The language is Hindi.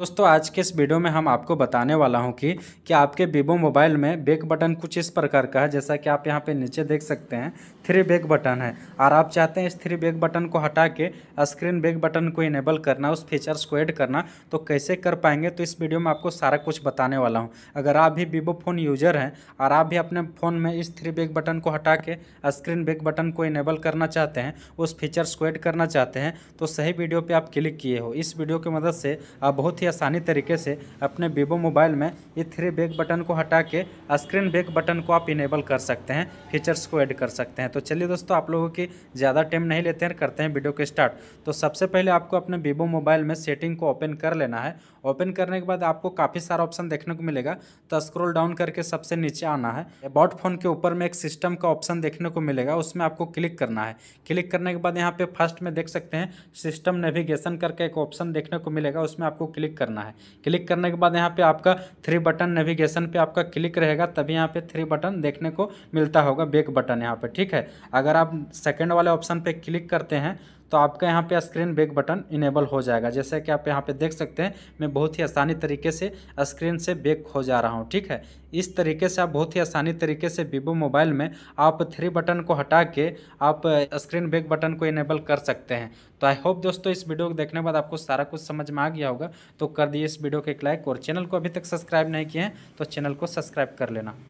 दोस्तों आज के इस वीडियो में हम आपको बताने वाला हूं कि क्या आपके वीवो मोबाइल में बैक बटन कुछ इस प्रकार का है जैसा कि आप यहां पे नीचे देख सकते हैं थ्री बैक बटन है और आप चाहते हैं इस थ्री बैक बटन को हटा के स्क्रीन बैक बटन को इनेबल करना उस फीचर्स को ऐड करना तो कैसे कर पाएंगे तो इस वीडियो में आपको सारा कुछ बताने वाला हूँ अगर आप भी वीवो फ़ोन यूजर हैं और आप भी अपने फ़ोन में इस थ्री बैक बटन को हटा के स्क्रीन बैक बटन को इनेबल करना चाहते हैं उस फीचर्स को ऐड करना चाहते हैं तो सही वीडियो पर आप क्लिक किए हो इस वीडियो की मदद से आप बहुत ही आसानी तरीके से अपने वीवो मोबाइल में ये थ्री बैक बटन को हटा के स्क्रीन बैक बटन को आप इनेबल कर सकते हैं फीचर्स को ऐड कर सकते हैं तो चलिए दोस्तों आप लोगों की ज़्यादा टाइम नहीं लेते हैं करते हैं वीडियो को स्टार्ट तो सबसे पहले आपको अपने वीवो मोबाइल में सेटिंग को ओपन कर लेना है ओपन करने के बाद आपको काफ़ी सारा ऑप्शन देखने को मिलेगा तो स्क्रोल डाउन करके सबसे नीचे आना है अबाउट फोन के ऊपर में एक सिस्टम का ऑप्शन देखने को मिलेगा उसमें आपको क्लिक करना है क्लिक करने के बाद यहाँ पे फर्स्ट में देख सकते हैं सिस्टम नेविगेशन करके एक ऑप्शन देखने को मिलेगा उसमें आपको क्लिक क्लिक करना है क्लिक करने के बाद यहाँ पे आपका थ्री बटन नेविगेशन पे आपका क्लिक रहेगा तभी यहाँ पे थ्री बटन देखने को मिलता होगा बैक बटन यहाँ पे ठीक है अगर आप सेकेंड वाले ऑप्शन पे क्लिक करते हैं तो आपका यहाँ पे स्क्रीन बैक बटन इनेबल हो जाएगा जैसा कि आप यहाँ पे देख सकते हैं मैं बहुत ही आसानी तरीके से स्क्रीन से बैक हो जा रहा हूँ ठीक है इस तरीके से आप बहुत ही आसानी तरीके से वीवो मोबाइल में आप थ्री बटन को हटा के आप स्क्रीन बैक बटन को इनेबल कर सकते हैं तो आई होप दोस्तों इस वीडियो को देखने के बाद आपको सारा कुछ समझ में आ गया होगा तो कर दिए इस वीडियो को एक लाइक और चैनल को अभी तक सब्सक्राइब नहीं किए हैं तो चैनल को सब्सक्राइब कर लेना